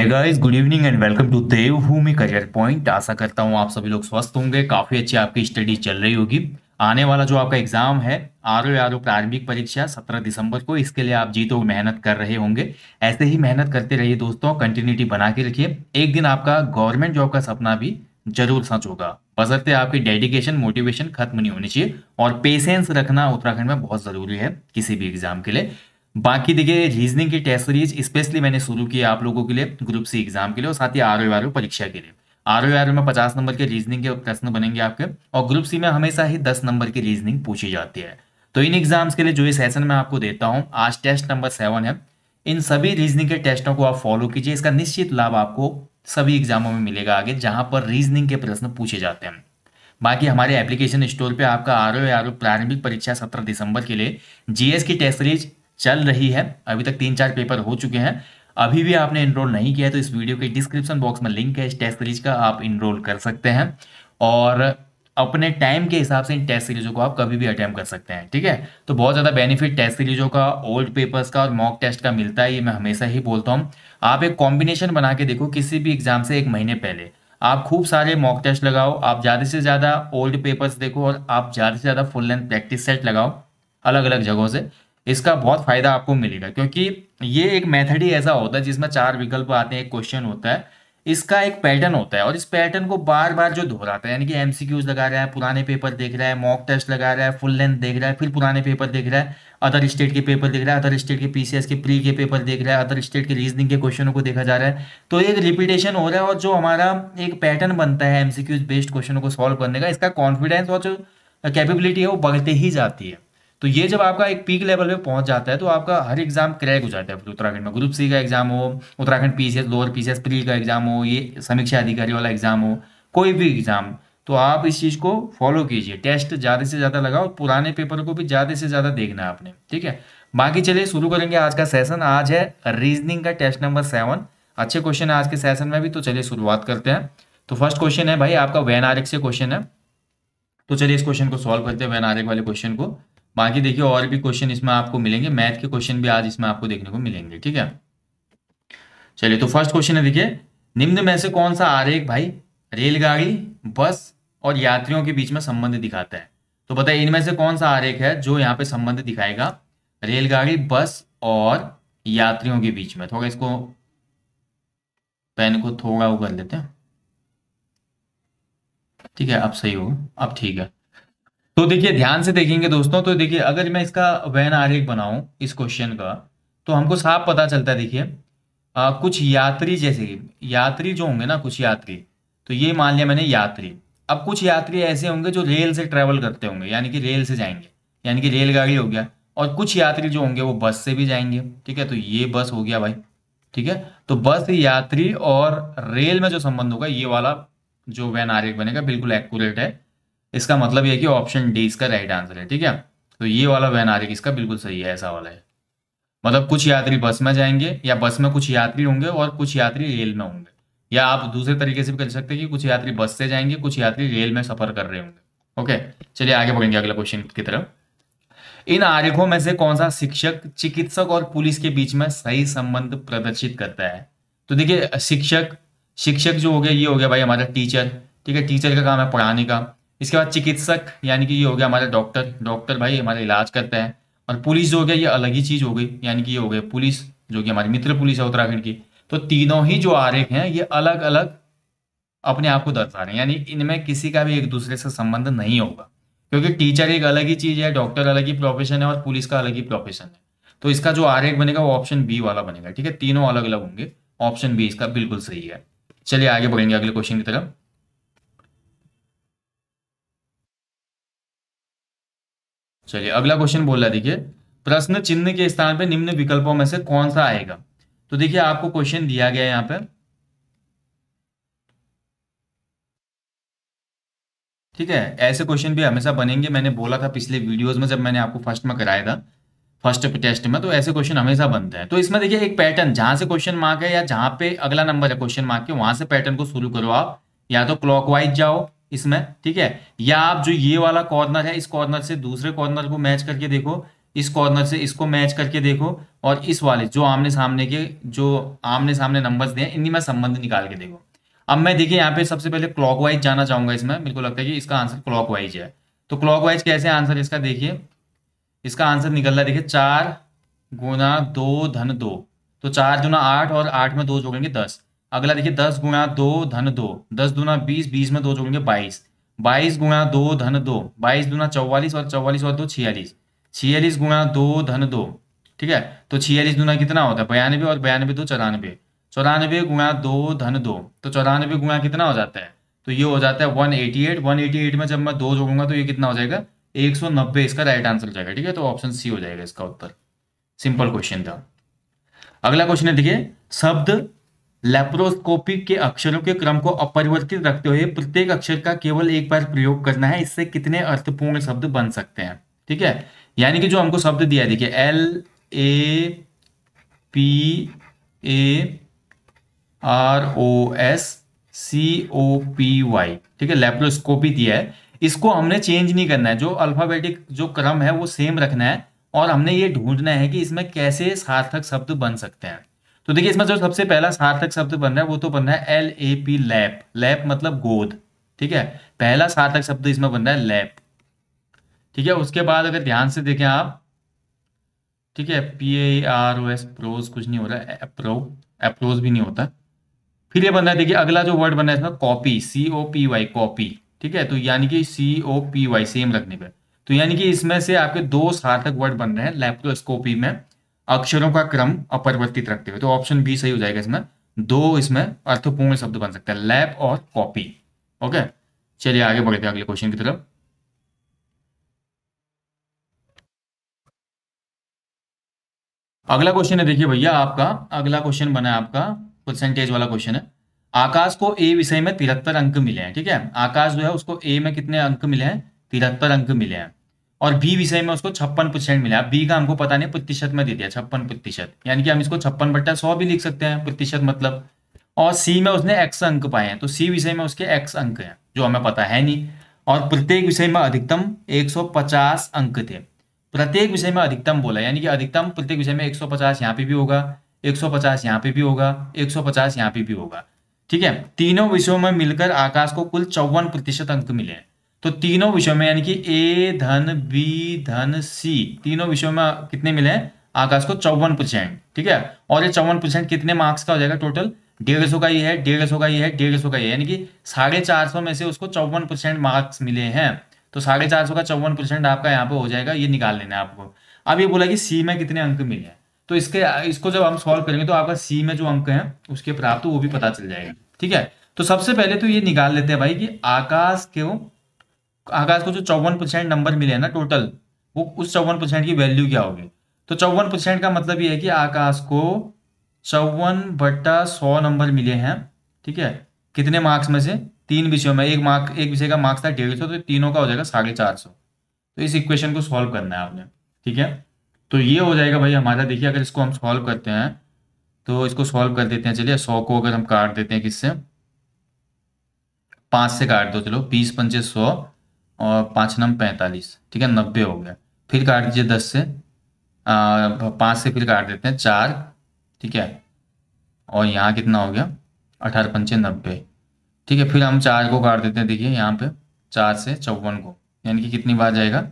है guys good evening and welcome to Devbhoomi career point आशा करता हूँ आप सभी लोग स्वस्थ होंगे काफ़ी अच्छी आपकी स्टडी चल रही होगी आने वाला जो आपका एग्जाम है आर ओ आर ओ प्रारंभिक परीक्षा 17 दिसंबर को इसके लिए आप जी तो मेहनत कर रहे होंगे ऐसे ही मेहनत करते रहिए दोस्तों कंटिन्यूटी बना के रखिए एक दिन आपका गवर्नमेंट जॉब का सपना भी जरूर सच होगा बसरते आपकी डेडिकेशन मोटिवेशन खत्म नहीं होनी चाहिए और पेशेंस रखना उत्तराखंड में बहुत ज़रूरी है किसी भी एग्जाम के लिए बाकी देखिए रीजनिंग की टेस्ट सीरीज स्पेशली मैंने शुरू की आप लोगों के लिए ग्रुप सी एग्जाम के लिए और साथ ही आर ओ आर परीक्षा के लिए आर ओ आर में पचास नंबर के रीजनिंग के प्रश्न बनेंगे आपके और ग्रुप सी में हमेशा ही दस नंबर की रीजनिंग पूछी जाती है तो इन एग्जाम्स के लिए जो ये सेशन मैं आपको देता हूँ आज टेस्ट नंबर सेवन है इन सभी रीजनिंग के टेस्टों को आप फॉलो कीजिए इसका निश्चित लाभ आपको सभी एग्जामों में मिलेगा आगे जहां पर रीजनिंग के प्रश्न पूछे जाते हैं बाकी हमारे एप्लीकेशन स्टोर पे आपका आर ओ प्रारंभिक परीक्षा सत्रह दिसंबर के लिए जीएस की टेस्ट सीरीज चल रही है अभी तक तीन चार पेपर हो चुके हैं अभी भी आपने इनरोल नहीं किया है तो इस वीडियो के डिस्क्रिप्शन बॉक्स में लिंक है इस टेस्ट सीरीज का आप इनरोल कर सकते हैं और अपने टाइम के हिसाब से इन टेस्ट सीरीजों को आप कभी भी अटैम्प कर सकते हैं ठीक है तो बहुत ज़्यादा बेनिफिट टेस्ट सीरीजों का ओल्ड पेपर्स का और मॉक टेस्ट का मिलता है ये मैं हमेशा ही बोलता हूँ आप एक कॉम्बिनेशन बना के देखो किसी भी एग्जाम से एक महीने पहले आप खूब सारे मॉक टेस्ट लगाओ आप ज़्यादा से ज़्यादा ओल्ड पेपर्स देखो और आप ज़्यादा से ज़्यादा फुल लेंथ प्रैक्टिस सेट लगाओ अलग अलग जगहों से इसका बहुत फायदा आपको मिलेगा क्योंकि ये एक मेथड ही ऐसा होता है जिसमें चार विकल्प आते हैं एक क्वेश्चन होता है इसका एक पैटर्न होता है और इस पैटर्न को बार बार जो दोहराता है यानी कि एमसीक्यूज लगा रहा है पुराने पेपर देख रहा है मॉक टेस्ट लगा रहा है फुल लेंथ देख रहा है फिर पुराने पेपर देख रहा है अदर स्टेट के पेपर देख रहा है अदर स्टेट के पीसीएस के प्री के पेपर देख रहा है अदर स्टेट के रीजनिंग के क्वेश्चनों को देखा जा रहा है तो एक रिपीटेशन हो रहा है और जो हमारा एक पैटर्न बनता है एमसीक्यूज बेस्ड क्वेश्चनों को सॉल्व करने का इसका कॉन्फिडेंस और जो कैपेबिलिटी है वो बढ़ते ही जाती है तो ये जब आपका एक पीक लेवल पे पहुंच जाता है तो आपका हर एग्जाम क्रैक हो जाता है उत्तराखंड में ग्रुप सी का एग्जाम हो Uttarakhand PCS lower PCS pre का एग्जाम हो ये समीक्षा अधिकारी वाला एग्जाम हो कोई भी एग्जाम तो आप इस चीज़ को फॉलो कीजिए टेस्ट ज़्यादा से ज़्यादा लगाओ पुराने पेपर को भी ज़्यादा से ज़्यादा देखना है आपने ठीक है बाकी चलिए शुरू करेंगे आज का सेशन आज है रीजनिंग का टेस्ट नंबर सेवन अच्छे क्वेश्चन है आज के सेशन में भी तो चलिए शुरुआत करते हैं तो फर्स्ट क्वेश्चन है भाई आपका वैन आर से क्वेश्चन है तो चलिए इस क्वेश्चन को सॉल्व करते हैं वैन आर वाले क्वेश्चन को बाकी देखिए और भी क्वेश्चन इसमें आपको मिलेंगे मैथ के क्वेश्चन भी आज इसमें आपको देखने को मिलेंगे ठीक है चलिए तो फर्स्ट क्वेश्चन है देखिए निम्न में से कौन सा आरेख भाई रेलगाड़ी बस और यात्रियों के बीच में संबंध दिखाता है तो बताइए इनमें से कौन सा आरेख है जो यहाँ पे संबंध दिखाएगा रेलगाड़ी बस और यात्रियों के बीच में थोड़ा इसको पेन को थोड़ा वो कर लेते हैं ठीक है अब सही होगा अब ठीक है तो देखिए ध्यान से देखेंगे दोस्तों तो देखिए अगर मैं इसका वैन आरेख बनाऊं इस क्वेश्चन का तो हमको साफ पता चलता है देखिए कुछ यात्री जैसे यात्री जो होंगे ना कुछ यात्री तो ये मान लिया मैंने यात्री अब कुछ यात्री ऐसे होंगे जो रेल से ट्रेवल करते होंगे यानी कि रेल से जाएंगे यानी कि रेलगाड़ी हो गया और कुछ यात्री जो होंगे वो बस से भी जाएंगे ठीक है तो ये बस हो गया भाई ठीक है तो बस यात्री और रेल में जो संबंध होगा ये वाला जो वैन आरेख बनेगा बिल्कुल एक्यूरेट है इसका मतलब यह कि ऑप्शन डी इसका राइट आंसर है ठीक है तो ये वाला वैन आरेख इसका बिल्कुल सही है ऐसा वाला है मतलब कुछ यात्री बस में जाएंगे या बस में कुछ यात्री होंगे और कुछ यात्री रेल में होंगे या आप दूसरे तरीके से भी कर सकते हैं कि कुछ यात्री बस से जाएंगे कुछ यात्री रेल में सफर कर रहे होंगे ओके चलिए आगे बढ़ेंगे अगला क्वेश्चन की तरफ इन आरेखों में से कौन सा शिक्षक चिकित्सक और पुलिस के बीच में सही संबंध प्रदर्शित करता है तो देखिए शिक्षक शिक्षक जो हो गया ये हो गया भाई हमारा टीचर ठीक है टीचर का काम है पढ़ाने का इसके बाद चिकित्सक यानी कि ये हो गया हमारे डॉक्टर डॉक्टर भाई हमारे इलाज करते हैं और पुलिस जो हो गया ये अलग ही चीज़ हो गई यानी कि ये हो गया पुलिस जो कि हमारी मित्र पुलिस है उत्तराखंड की तो तीनों ही जो आरेख हैं ये अलग अलग अपने आप को दर्शा रहे हैं यानी इनमें किसी का भी एक दूसरे से संबंध नहीं होगा क्योंकि टीचर एक अलग ही चीज़ है डॉक्टर अलग ही प्रोफेशन है और पुलिस का अलग ही प्रोफेशन है तो इसका जो आरेख बनेगा वो ऑप्शन बी वाला बनेगा ठीक है तीनों अलग अलग होंगे ऑप्शन बी इसका बिल्कुल सही है चलिए आगे बढ़ेंगे अगले क्वेश्चन की तरफ चलिए अगला क्वेश्चन बोल रहा देखिए प्रश्न चिन्ह के स्थान पर निम्न विकल्पों में से कौन सा आएगा तो देखिए आपको क्वेश्चन दिया गया है यहाँ पे ठीक है ऐसे क्वेश्चन भी हमेशा बनेंगे मैंने बोला था पिछले वीडियोस में जब मैंने आपको फर्स्ट में कराया था फर्स्ट टेस्ट में तो ऐसे क्वेश्चन हमेशा बनते हैं तो इसमें देखिए एक पैटर्न जहां से क्वेश्चन मार्क है या जहां पे अगला नंबर है क्वेश्चन मार्क के वहां से पैटर्न को शुरू करो आप या तो क्लॉकवाइज जाओ इसमें ठीक है या आप जो ये वाला कॉर्नर है इस कॉर्नर से दूसरे कॉर्नर को मैच करके देखो इस कॉर्नर से इसको मैच करके देखो और इस वाले जो आमने सामने के जो आमने सामने नंबर्स दिए इनकी मैं संबंध निकाल के देखो अब मैं देखिए यहाँ पे सबसे पहले क्लॉकवाइज जाना चाहूंगा इसमें मेरे को लगता है कि इसका आंसर क्लॉकवाइज है तो क्लॉकवाइज कैसे आंसर इसका देखिए इसका आंसर निकल रहा है देखिए चार गुना दो धन दो तो चार गुना आठ और आठ में दो जोड़ेंगे दस अगला देखिए दस गुणा दो धन दो दस दुना बीस बीस में दो जोड़ेंगे बाईस बाईस गुणा दो धन दो बाईस दुना चौवालीस और चौवालीस और दो छियालीस छियालीस गुणा दो धन दो ठीक है तो छियालीस दुना कितना होता है बयानबे और बयानबे दो चौरानवे चौरानबे गुणा दो धन दो तो चौरानवे गुणा कितना हो जाता है तो ये हो जाता है one eighty eight one eighty eight में जब मैं दो जोड़ूंगा तो ये कितना हो जाएगा एक सौ नब्बे इसका राइट आंसर हो जाएगा ठीक है तो ऑप्शन सी हो जाएगा इसका उत्तर सिंपल क्वेश्चन था अगला क्वेश्चन है देखिए शब्द लेप्रोस्कोपिक के अक्षरों के क्रम को अपरिवर्तित रखते हुए प्रत्येक अक्षर का केवल एक बार प्रयोग करना है इससे कितने अर्थपूर्ण शब्द बन सकते हैं ठीक है यानी कि जो हमको शब्द दिया है देखिए L A P A R O S C O P Y ठीक है लेप्रोस्कोपी दिया है इसको हमने चेंज नहीं करना है जो अल्फाबेटिक जो क्रम है वो सेम रखना है और हमने ये ढूंढना है कि इसमें कैसे सार्थक शब्द बन सकते हैं तो देखिए इसमें जो सबसे पहला सार्थक शब्द बन रहा है वो तो बन रहा है L A P lap lap मतलब गोद ठीक है पहला सार्थक शब्द इसमें बन रहा है लैप ठीक है उसके बाद अगर ध्यान से देखें आप ठीक है P A R O S pros कुछ नहीं हो रहा है अप्रोज भी नहीं होता फिर ये बन रहा है देखिए अगला जो वर्ड बन रहा है इसमें copy C O P Y copy ठीक है तो यानी कि C O P Y same रखने पर तो यानी कि इसमें से आपके दो सार्थक वर्ड बन रहे हैं लेप्टोस्कोपी में अक्षरों का क्रम अपरिवर्तित रखते हुए तो ऑप्शन बी सही हो जाएगा इसमें दो इसमें अर्थपूर्ण शब्द बन सकता है लैब और कॉपी ओके चलिए आगे बढ़ते हैं अगले क्वेश्चन की तरफ अगला क्वेश्चन है देखिए भैया आपका अगला क्वेश्चन बना है आपका परसेंटेज वाला क्वेश्चन है आकाश को ए विषय में तिहत्तर अंक मिले हैं ठीक है आकाश जो है उसको ए में कितने अंक मिले हैं तिहत्तर अंक मिले हैं और बी विषय में उसको छप्पन परसेंट मिला बी का हमको पता नहीं प्रतिशत में दे दिया छप्पन प्रतिशत यानी कि हम इसको छप्पन बट्टा सौ भी लिख सकते हैं प्रतिशत मतलब और सी में उसने एक्स अंक पाए हैं तो सी विषय में उसके एक्स अंक हैं जो हमें पता है नहीं और प्रत्येक विषय में अधिकतम पचास अंक थे प्रत्येक विषय में अधिकतम बोला यानी कि अधिकतम प्रत्येक विषय में पचास यहाँ पे भी होगा पचास यहाँ पे भी होगा पचास यहाँ पे भी होगा ठीक है तीनों विषयों में मिलकर आकाश को कुल चौवन प्रतिशत अंक मिले हैं तो तीनों विषयों में यानी कि ए धन बी धन सी तीनों विषयों में कितने मिले हैं आकाश को चौवन परसेंट ठीक है और ये चौवन परसेंट कितने मार्क्स का हो जाएगा टोटल डेढ़ सौ का ये है डेढ़ सौ का ये है डेढ़ सौ का ये यानी कि साढ़े चार सौ में से उसको चौवन परसेंट मार्क्स मिले हैं तो साढ़े चार सौ का चौवन परसेंट आपका यहाँ पे हो जाएगा ये निकाल लेना है आपको अब ये बोला कि सी में कितने अंक मिले हैं तो इसके इसको जब हम सॉल्व करेंगे तो आपका सी में जो अंक है उसके प्राप्त वो भी पता चल जाएगा ठीक है तो सबसे पहले तो ये निकाल लेते हैं भाई कि आकाश क्यों आकाश को जो चौवन परसेंट नंबर मिले ना टोटल वो उस चौवन परसेंट की वैल्यू क्या होगी तो चौवन परसेंट का मतलब ये है कि आकाश को चौवन बट्टा सौ नंबर मिले हैं ठीक है कितने मार्क्स में से तीन विषयों में एक मार्क एक विषय का मार्क्स था डेढ़ सौ तो तीनों का हो जाएगा साढ़े चार सौ तो इस इक्वेशन को सॉल्व करना है आपने ठीक है तो ये हो जाएगा भाई हमारा देखिए अगर इसको हम सॉल्व करते हैं तो इसको सॉल्व कर देते हैं चलिए सौ को अगर हम काट देते हैं किससे पांच से काट दो चलो बीस पंचे सौ और पाँच नम पैंतालीस ठीक है नब्बे हो गया फिर काट दीजिए दस से पाँच से फिर काट देते हैं चार ठीक है और यहाँ कितना हो गया अठारह पंचे नब्बे ठीक है फिर हम चार को काट देते हैं देखिए यहाँ पे चार से चौवन को यानी कि कितनी बार जाएगा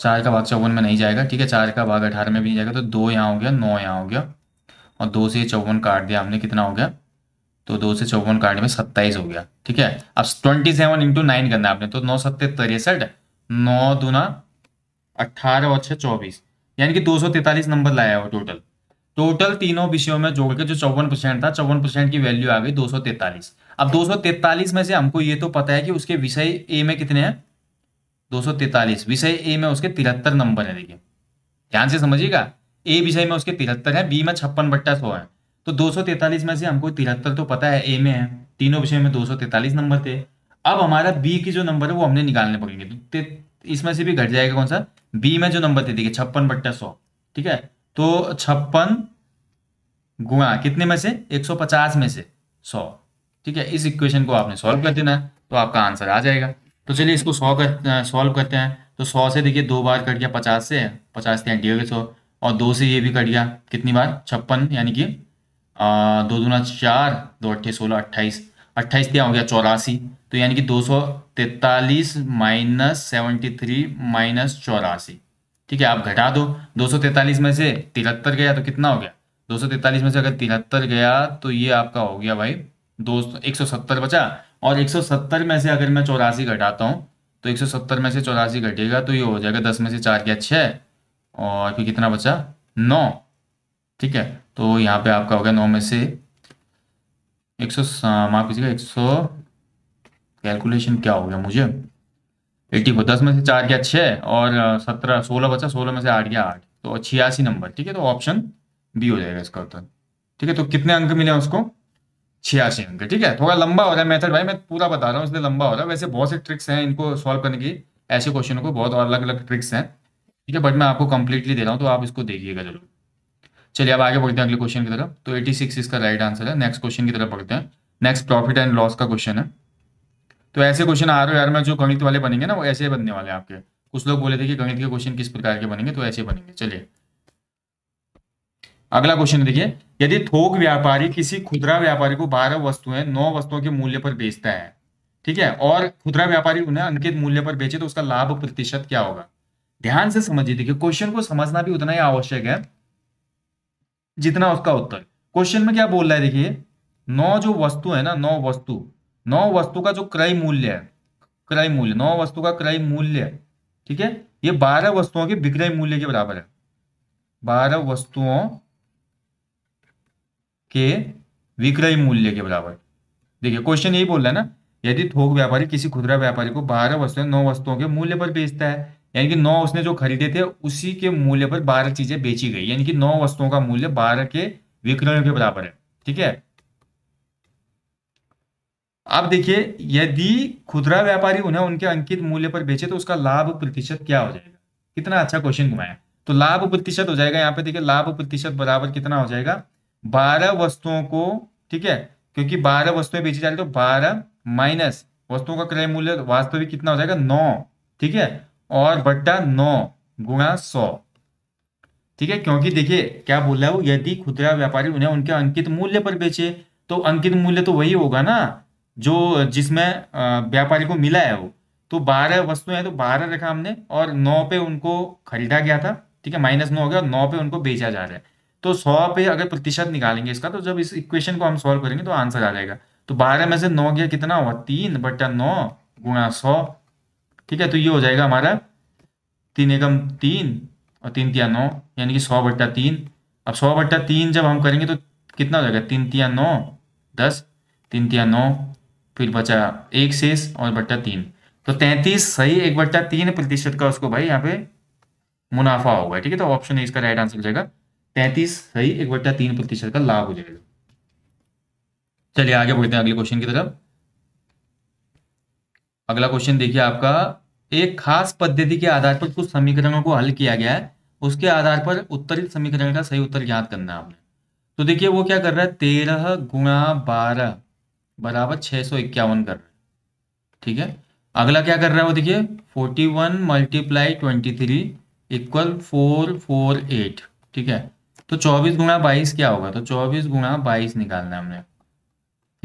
चार का भाग चौवन में नहीं जाएगा ठीक है चार का भाग अठारह में भी नहीं जाएगा तो दो यहाँ हो गया नौ यहाँ हो गया और दो से चौवन काट दिया हमने कितना हो गया तो दो से चौवन काट में सत्ताईस हो गया ठीक है अब ट्वेंटी सेवन इंटू नाइन करना आपने तो नौ सत्ते तिरसठ नौ दूना अट्ठारह और छः चौबीस यानी कि दो सौ तैतालीस नंबर लाया हुआ टोटल टोटल तीनों विषयों में जोड़ के जो चौवन परसेंट था चौवन परसेंट की वैल्यू आ गई दो सौ तैतालीस अब दो सौ तैतालीस में से हमको ये तो पता है कि उसके विषय ए में कितने हैं दो सौ तैतालीस विषय ए में उसके तिहत्तर नंबर है देखिए ध्यान से समझिएगा ए विषय में उसके तिहत्तर है बी में छप्पन बट्टा सौ है तो तैतालीस में से हमको तिहत्तर तो पता है ए में है तीनों विषय में तैतालीस नंबर थे अब हमारा बी की जो नंबर है वो हमने निकालने पड़ेंगे तो इसमें से भी घट जाएगा कौन सा बी में जो नंबर थे देखिए छप्पन बट्टा सौ ठीक है तो छप्पन गुणा कितने में से 150 में से 100 ठीक है इस इक्वेशन को आपने सॉल्व कर देना तो आपका आंसर आ जाएगा तो चलिए इसको सौ कर सॉल्व करते हैं तो सौ से देखिए दो बार कट गया पचास से पचास से डेढ़ सौ और दो से ये भी कट गया कितनी बार छप्पन यानी कि दो दूना चार दो अट्ठे सोलह अट्ठाईस अट्ठाईस क्या हो गया चौरासी तो यानी कि दो सौ तैतालीस माइनस सेवेंटी थ्री माइनस चौरासी ठीक है आप घटा दो दो सौ तैतालीस में से तिहत्तर गया तो कितना हो गया दो सौ तैतालीस में से अगर तिहत्तर गया तो ये आपका हो गया भाई दो एक सौ सत्तर बचा और एक सौ सत्तर में से अगर मैं चौरासी घटाता हूँ तो एक सौ सत्तर में से चौरासी घटेगा तो ये हो जाएगा दस में से चार गया छः और फिर कितना बचा नौ ठीक है तो यहाँ पे आपका हो गया नौ में से एक सौ माफ कीजिएगा एक सौ कैलकुलेशन क्या हो गया मुझे एट्टी फोर दस में से चार गया छः और सत्रह सोलह बचा सोलह में से आठ गया आठ तो छियासी नंबर ठीक है तो ऑप्शन बी हो जाएगा इसका उत्तर ठीक है तो कितने अंक मिले उसको छियासी अंक ठीक है थोड़ा लंबा हो रहा है मेथड भाई मैं पूरा बता रहा हूँ इसलिए लंबा हो रहा है वैसे बहुत से ट्रिक्स हैं इनको सॉल्व करने की ऐसे क्वेश्चन को बहुत अलग अलग ट्रिक्स हैं ठीक है बट मैं आपको कंप्लीटली दे रहा हूँ तो आप इसको देखिएगा जरूर चलिए अब आगे बढ़ते हैं अगले क्वेश्चन की तरफ तो 86 इसका राइट आंसर है नेक्स्ट क्वेश्चन की तरफ बढ़ते हैं नेक्स्ट प्रॉफिट एंड लॉस का क्वेश्चन है तो ऐसे क्वेश्चन आर आर में जो गणित वाले बनेंगे ना वो ऐसे बनने वाले हैं आपके कुछ लोग बोले थे कि गणित के क्वेश्चन किस प्रकार के बनेंगे तो ऐसे बनेंगे चलिए अगला क्वेश्चन देखिए यदि थोक व्यापारी किसी खुदरा व्यापारी को बारह वस्तुएं नौ वस्तुओं के मूल्य पर बेचता है ठीक है और खुदरा व्यापारी उन्हें अंकित मूल्य पर बेचे तो उसका लाभ प्रतिशत क्या होगा ध्यान से समझिए देखिए क्वेश्चन को समझना भी उतना ही आवश्यक है जितना उसका उत्तर क्वेश्चन में क्या बोल रहा है देखिए नौ जो वस्तु है ना नौ वस्तु नौ वस्तु का जो क्रय मूल्य है क्रय मूल्य नौ वस्तु का क्रय मूल्य ठीक है ये बारह वस्तुओं के विक्रय मूल्य के बराबर है बारह वस्तुओं के विक्रय मूल्य के बराबर देखिए क्वेश्चन यही बोल रहा है ना यदि थोक व्यापारी किसी खुदरा व्यापारी को बारह वस्तुएं नौ वस्तुओं के मूल्य पर बेचता है यानी कि नौ उसने जो खरीदे थे उसी के मूल्य पर बारह चीजें बेची गई यानी कि नौ वस्तुओं का मूल्य बारह के विक्रयों के बराबर है ठीक है अब देखिए यदि खुदरा व्यापारी उन्हें उनके अंकित मूल्य पर बेचे तो उसका लाभ प्रतिशत क्या हो जाएगा कितना अच्छा क्वेश्चन घुमाया तो लाभ प्रतिशत हो जाएगा यहाँ पे देखिए लाभ प्रतिशत बराबर कितना हो जाएगा बारह वस्तुओं को ठीक है क्योंकि बारह वस्तुएं बेची जा रही तो बारह माइनस वस्तुओं का क्रय मूल्य वास्तविक कितना हो जाएगा नौ ठीक है और बट्टा नौ गुणा सौ ठीक है क्योंकि देखिए क्या बोल रहा है वो यदि खुदरा व्यापारी उन्हें उनके अंकित मूल्य पर बेचे तो अंकित मूल्य तो वही होगा ना जो जिसमें व्यापारी को मिला है वो तो बारह वस्तुएं तो बारह रखा हमने और नौ पे उनको खरीदा गया था ठीक है माइनस नौ हो गया और नौ पे उनको बेचा जा रहा है तो सौ पे अगर प्रतिशत निकालेंगे इसका तो जब इस इक्वेशन को हम सॉल्व करेंगे तो आंसर आ जाएगा तो बारह में से नौ गया कितना हुआ तीन बट्टा नौ गुणा सौ ठीक है तो ये हो जाएगा हमारा तीन एकम तीन और तीन तिया नौ यानी कि सौ बट्टा तीन अब सौ बट्टा तीन जब हम करेंगे तो कितना हो जाएगा तीन तिया नौ दस तीन तिया नौ फिर बचा एक शेष और बट्टा तीन तो तैंतीस सही एक बट्टा तीन प्रतिशत का उसको भाई यहाँ पे मुनाफा होगा ठीक है तो ऑप्शन इसका राइट आंसर हो जाएगा तैंतीस सही एक बट्टा तीन प्रतिशत का लाभ हो जाएगा चलिए आगे बढ़ते हैं अगले क्वेश्चन की तरफ अगला क्वेश्चन देखिए आपका एक खास पद्धति के आधार पर कुछ समीकरणों को हल किया गया है उसके आधार पर उत्तरित समीकरण का सही उत्तर याद करना है आपने तो देखिए वो क्या कर रहा है तेरह गुणा बारह बराबर छह सौ इक्यावन कर रहा है ठीक है अगला क्या कर रहा है वो देखिए forty one multiply twenty three equal four four eight ठीक है तो चौबीस गुणा बाईस क्या होगा तो चौबीस गुणा बाईस निकालना है हमने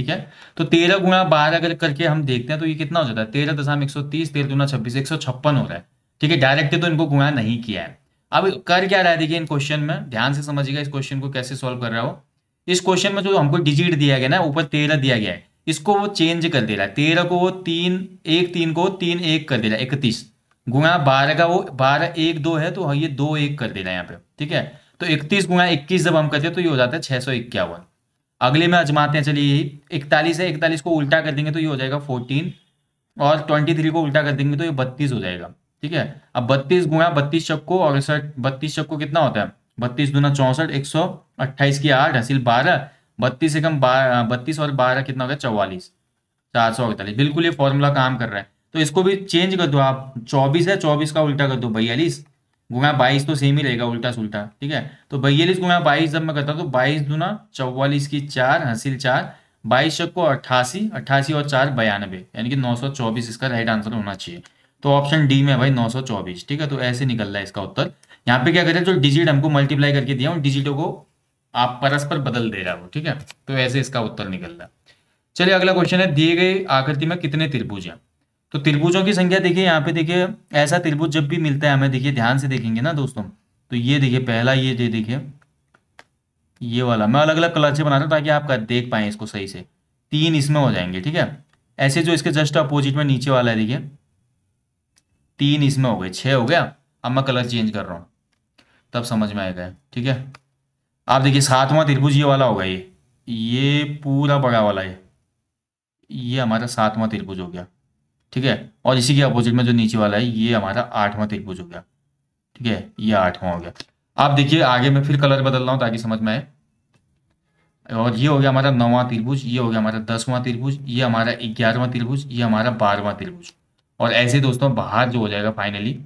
ठीक है तो तेरह गुणा बारह अगर करके हम देखते हैं तो ये कितना हो जाता है तेरह दशम एक सौ तीस तेरह गुना छब्बीस एक सौ छप्पन हो रहा है ठीक है डायरेक्टली तो इनको गुणा नहीं किया है अब कर क्या रहा है देखिए इन क्वेश्चन में ध्यान से समझिएगा इस क्वेश्चन को कैसे सॉल्व कर रहा हो इस क्वेश्चन में जो हमको डिजिट दिया गया ना ऊपर तेरह दिया गया है इसको वो चेंज कर दे रहा है तेरह को वो तीन एक तीन को तीन एक कर दे रहा है इकतीस गुणा बारह का वो बारह एक दो है तो ये दो एक कर दे रहा है यहाँ पे ठीक है तो इकतीस गुणा इक्कीस जब हम करते हैं तो ये हो जाता है छह सौ इक्यावन अगले में अजमाते हैं चलिए यही इकतालीस है इकतालीस को उल्टा कर देंगे तो ये हो जाएगा फोर्टीन और ट्वेंटी थ्री को उल्टा कर देंगे तो ये बत्तीस हो जाएगा ठीक है अब बत्तीस गुणा बत्तीस चक्को और अड़सठ बत्तीस चक्को कितना होता है बत्तीस दुना चौंसठ एक सौ अट्ठाईस की आठ हासिल बारह बत्तीस एकम बारह बत्तीस और बारह कितना होगा चौवालीस चार सौ अड़तालीस बिल्कुल ये फॉर्मूला काम कर रहा है तो इसको भी चेंज कर दो आप चौबीस है चौबीस का उल्टा कर दो बयालीस गुणा बाईस तो सेम ही रहेगा उल्टा सुलटा ठीक है तो बयालीस गुणा बाईस जब मैं करता हूँ तो बाईस दुना चौवालीस की चार हंसिल चार बाईस शक को अट्ठासी अट्ठासी और चार बयानबे यानी कि नौ सौ चौबीस इसका राइट आंसर होना चाहिए तो ऑप्शन डी में भाई नौ सौ चौबीस ठीक है तो ऐसे निकल रहा है इसका उत्तर यहाँ पे क्या करें जो डिजिट हमको मल्टीप्लाई करके दिया उन डिजिटों को आप परस्पर बदल दे रहा हो ठीक है तो ऐसे इसका उत्तर निकल रहा है चलिए अगला क्वेश्चन है दिए गए आकृति में कितने त्रिभुज हैं तो त्रिभुजों की संख्या देखिए यहाँ पे देखिए ऐसा त्रिभुज जब भी मिलता है हमें देखिए ध्यान से देखेंगे ना दोस्तों तो ये देखिए पहला ये दे देखिए ये वाला मैं अलग अलग कलर से बनाता हूँ ताकि आप देख पाए इसको सही से तीन इसमें हो जाएंगे ठीक है ऐसे जो इसके जस्ट अपोजिट में नीचे वाला है देखिए तीन इसमें हो गए छः हो गया अब मैं कलर चेंज कर रहा हूँ तब समझ में आएगा ठीक है आप देखिए सातवां त्रिभुज ये वाला होगा ये ये पूरा बड़ा वाला है ये हमारा सातवां त्रिभुज हो गया ठीक है और इसी के अपोजिट में जो नीचे वाला है ये हमारा आठवां त्रिभुज हो गया ठीक है ये आठवां हो गया आप देखिए आगे मैं फिर कलर बदल रहा हूं ताकि समझ में आए और ये हो गया हमारा नौवां त्रिभुज ये हो गया हमारा दसवां त्रिभुज ये हमारा ग्यारहवां त्रिभुज ये हमारा बारहवां त्रिभुज और ऐसे दोस्तों बाहर जो हो जाएगा फाइनली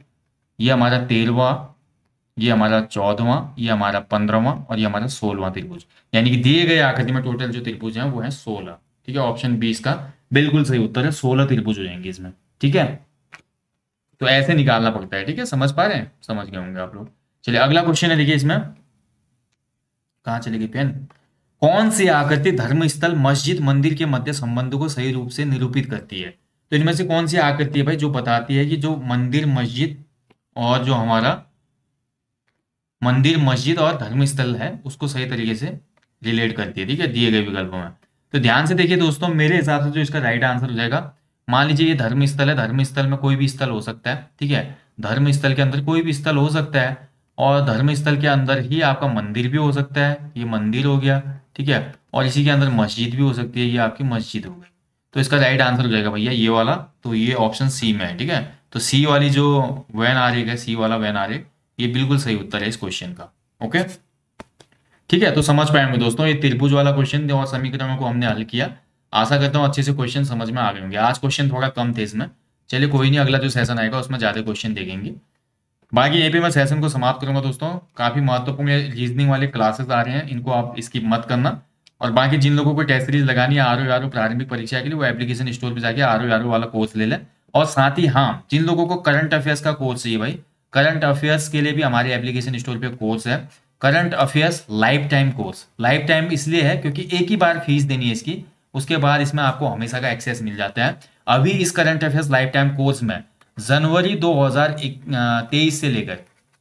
ये हमारा तेरहवा ये हमारा चौदहवा ये हमारा पंद्रहवा और ये हमारा सोलवा त्रिभुज यानी कि दिए गए आकृति में टोटल जो त्रिभुज है वो है सोलह ठीक है ऑप्शन बीस का बिल्कुल सही उत्तर है सोलह त्रिभुज हो जाएंगे इसमें ठीक है तो ऐसे निकालना पड़ता है ठीक है समझ पा रहे हैं समझ गए होंगे आप लोग चलिए अगला क्वेश्चन है देखिए इसमें कहा चले गए पेन कौन सी आकृति स्थल मस्जिद मंदिर के मध्य संबंध को सही रूप से निरूपित करती है तो इनमें से कौन सी आकृति है भाई जो बताती है कि जो मंदिर मस्जिद और जो हमारा मंदिर मस्जिद और धर्म स्थल है उसको सही तरीके से रिलेट करती है ठीक है दिए गए विकल्पों में तो ध्यान से देखिए दोस्तों मेरे हिसाब से जो इसका राइट आंसर हो जाएगा मान लीजिए ये धर्म स्थल है धर्म स्थल में कोई भी स्थल हो सकता है ठीक है धर्म स्थल के अंदर कोई भी स्थल हो सकता है और धर्म स्थल के अंदर ही आपका मंदिर भी हो सकता है ये मंदिर हो गया ठीक है और इसी के अंदर मस्जिद भी हो सकती है ये आपकी मस्जिद हो गई तो इसका राइट आंसर हो जाएगा भैया ये वाला तो ये ऑप्शन सी में है ठीक है तो सी वाली जो वैन आ रही है सी वाला वैन आ आरेख ये बिल्कुल सही उत्तर है इस क्वेश्चन का ओके ठीक है तो समझ पाएंगे दोस्तों ये त्रिभुज वाला क्वेश्चन और समीकरणों को हमने हल किया आशा करता हूँ अच्छे से क्वेश्चन समझ में आ गए होंगे आज क्वेश्चन थोड़ा कम थे इसमें चलिए कोई नहीं अगला जो सेशन आएगा उसमें ज़्यादा क्वेश्चन देखेंगे बाकी ये भी मैं सेशन को समाप्त करूंगा दोस्तों काफ़ी महत्वपूर्ण रीजनिंग वाले क्लासेस आ रहे हैं इनको आप इसकी मत करना और बाकी जिन लोगों को टेस्ट सीरीज लगानी है आर आर प्रारंभिक परीक्षा के लिए वो एप्लीकेशन स्टोर पर जाके आर आर वाला कोर्स ले लें और साथ ही हाँ जिन लोगों को करंट अफेयर्स का कोर्स चाहिए भाई करंट अफेयर्स के लिए भी हमारे एप्लीकेशन स्टोर पर कोर्स है current affairs lifetime course lifetime इसलिए है क्योंकि एक ही बार फीस देनी है इसकी उसके बाद इसमें आपको हमेशा का एक्सेस मिल जाता है अभी इस current affairs lifetime course में जनवरी 2023 से लेकर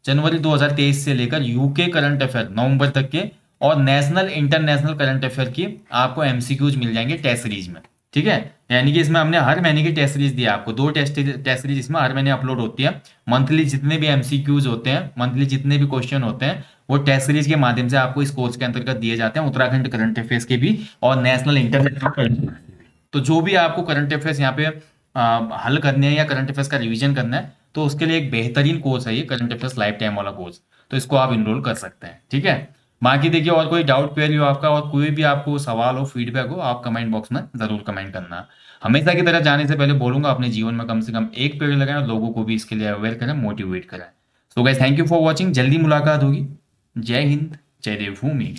जनवरी 2023 से लेकर यूके करंट अफेयर नवंबर तक के और नेशनल इंटरनेशनल करंट अफेयर की आपको एमसीक्यूज मिल जाएंगे टेस्ट सीरीज में ठीक है यानी कि इसमें हमने हर महीने की टेस्ट सीरीज दिया आपको दो टेस्ट टेस्ट सीरीज इसमें हर महीने अपलोड होती है मंथली जितने भी एमसीक्यूज होते हैं मंथली जितने भी क्वेश्चन होते हैं वो टेस्ट सीरीज के माध्यम से आपको इस कोर्स के अंतर्गत दिए जाते हैं उत्तराखंड करंट अफेयर्स के भी और नेशनल इंटरनेशनल तो जो भी आपको करंट अफेयर्स यहाँ पे हल करने हैं या करंट अफेयर्स का रिविजन करना है तो उसके लिए एक बेहतरीन कोर्स है ये करंट अफेयर्स लाइफ टाइम वाला कोर्स तो इसको आप इनरोल कर सकते हैं ठीक है बाकी देखिए और कोई डाउट पेयर हो आपका और कोई भी आपको सवाल हो फीडबैक हो आप कमेंट बॉक्स में जरूर कमेंट करना हमेशा की तरह जाने से पहले बोलूंगा अपने जीवन में कम से कम एक पेड़ लगाएं और लोगों को भी इसके लिए अवेयर करें मोटिवेट करें so guys thank you for watching जल्दी मुलाकात होगी जय हिंद जय देवभूमि